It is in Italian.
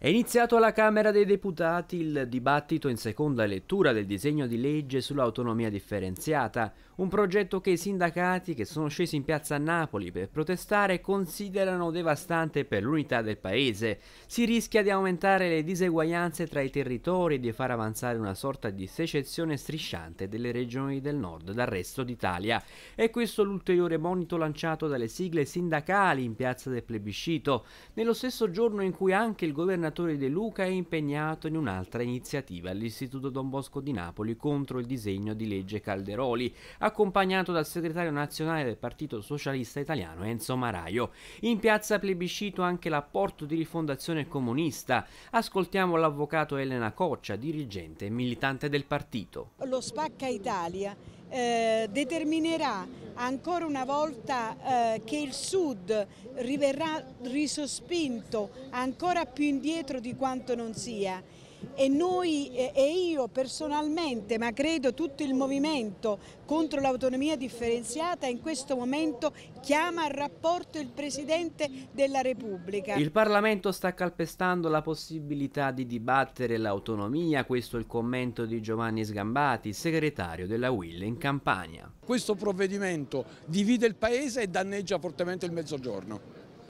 È iniziato alla Camera dei Deputati il dibattito in seconda lettura del disegno di legge sull'autonomia differenziata, un progetto che i sindacati che sono scesi in piazza a Napoli per protestare considerano devastante per l'unità del paese. Si rischia di aumentare le diseguaglianze tra i territori e di far avanzare una sorta di secessione strisciante delle regioni del nord dal resto d'Italia. È questo l'ulteriore monito lanciato dalle sigle sindacali in piazza del plebiscito, nello stesso giorno in cui anche il governo senatore De Luca è impegnato in un'altra iniziativa all'Istituto Don Bosco di Napoli contro il disegno di legge Calderoli, accompagnato dal segretario nazionale del Partito Socialista Italiano Enzo Maraio. In piazza plebiscito anche l'apporto di rifondazione comunista. Ascoltiamo l'avvocato Elena Coccia, dirigente e militante del partito. Lo spacca Italia eh, determinerà ancora una volta eh, che il Sud riverrà risospinto ancora più indietro di quanto non sia e noi e io personalmente, ma credo tutto il movimento contro l'autonomia differenziata in questo momento chiama a rapporto il Presidente della Repubblica. Il Parlamento sta calpestando la possibilità di dibattere l'autonomia, questo è il commento di Giovanni Sgambati, segretario della UIL in Campania. Questo provvedimento divide il Paese e danneggia fortemente il Mezzogiorno.